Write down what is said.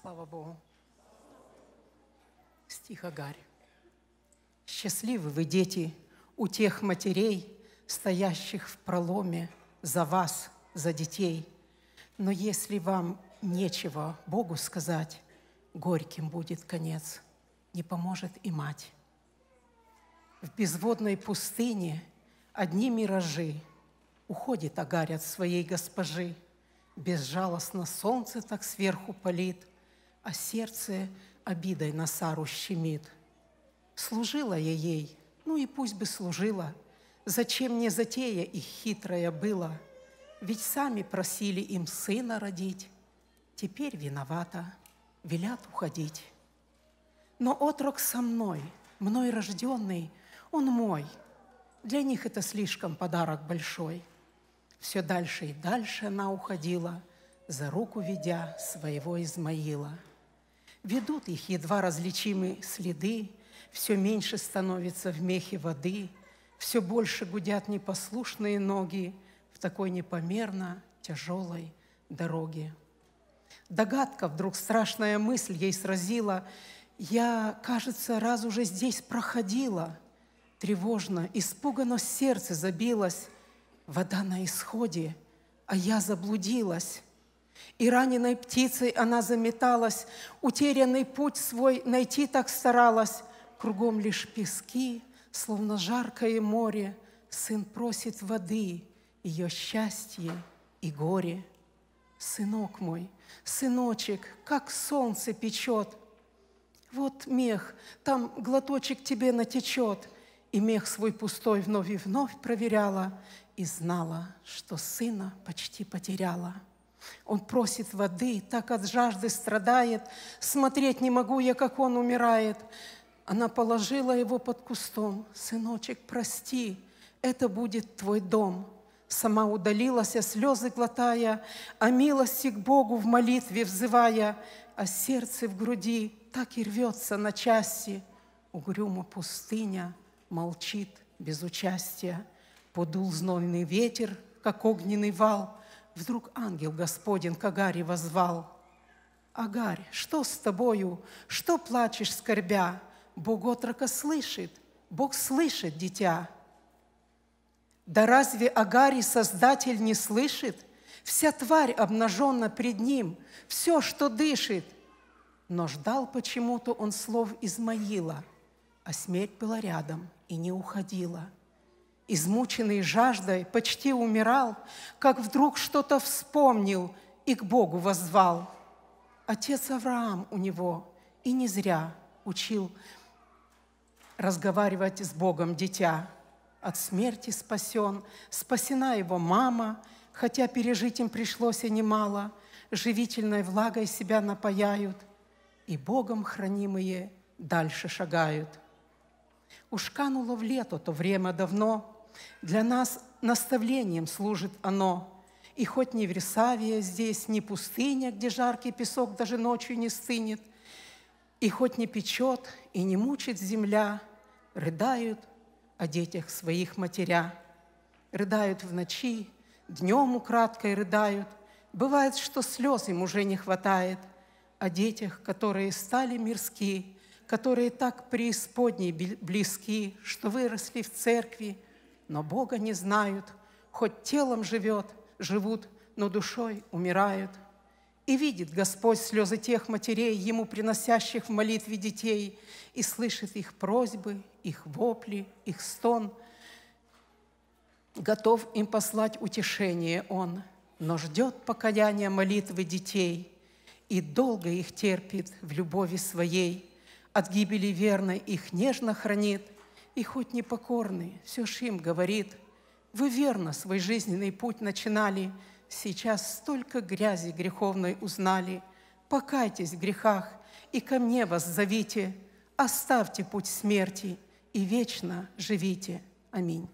Слава Богу. Стих Агарь. Счастливы вы, дети, у тех матерей, стоящих в проломе за вас, за детей. Но если вам нечего Богу сказать, горьким будет конец, не поможет и мать. В безводной пустыне одни миражи, уходит Агарь от своей госпожи, безжалостно солнце так сверху палит – а сердце обидой на Сару щемит. Служила я ей, ну и пусть бы служила. Зачем мне затея их хитрая была? Ведь сами просили им сына родить. Теперь виновата, велят уходить. Но отрок со мной, мной рожденный, он мой. Для них это слишком подарок большой. Все дальше и дальше она уходила, за руку ведя своего Измаила – Ведут их едва различимые следы, все меньше становится в мехе воды, все больше гудят непослушные ноги в такой непомерно тяжелой дороге. Догадка, вдруг страшная мысль ей сразила. Я, кажется, раз уже здесь проходила. Тревожно, испуганно сердце забилось. Вода на исходе, а я заблудилась. И раненой птицей она заметалась, утерянный путь свой найти так старалась. Кругом лишь пески, словно жаркое море, сын просит воды, ее счастье и горе. Сынок мой, сыночек, как солнце печет. Вот мех, там глоточек тебе натечет. И мех свой пустой вновь и вновь проверяла и знала, что сына почти потеряла. Он просит воды, так от жажды страдает. Смотреть не могу я, как он умирает. Она положила его под кустом. «Сыночек, прости, это будет твой дом». Сама удалилась, а слезы глотая, а милости к Богу в молитве взывая, а сердце в груди так и рвется на части. Угрюма пустыня молчит без участия. Подул знойный ветер, как огненный вал – вдруг ангел Господень к Агаре возвал. «Агарь, что с тобою? Что плачешь, скорбя? Бог отрока слышит, Бог слышит, дитя». Да разве Агарь Создатель не слышит? Вся тварь обнажена пред ним, все, что дышит. Но ждал почему-то он слов Измаила, а смерть была рядом и не уходила – измученный жаждой, почти умирал, как вдруг что-то вспомнил и к Богу воззвал. Отец Авраам у него и не зря учил разговаривать с Богом дитя. От смерти спасен, спасена его мама, хотя пережить им пришлось и немало, живительной влагой себя напаяют, и Богом хранимые дальше шагают – Уж кануло в лето то время давно, Для нас наставлением служит оно. И хоть не Версавия здесь, не пустыня, Где жаркий песок даже ночью не стынет, И хоть не печет и не мучит земля, Рыдают о детях своих матеря. Рыдают в ночи, днем украдкой рыдают. Бывает, что слез им уже не хватает. О детях, которые стали мирские – которые так преисподней близки, что выросли в церкви, но Бога не знают, хоть телом живет, живут, но душой умирают. И видит Господь слезы тех матерей, Ему приносящих в молитве детей, и слышит их просьбы, их вопли, их стон. Готов им послать утешение Он, но ждет покаяния молитвы детей и долго их терпит в любови своей – от гибели верной их нежно хранит, и хоть непокорный, все ж им говорит, вы верно свой жизненный путь начинали, сейчас столько грязи греховной узнали, покайтесь в грехах и ко мне вас зовите, оставьте путь смерти и вечно живите. Аминь.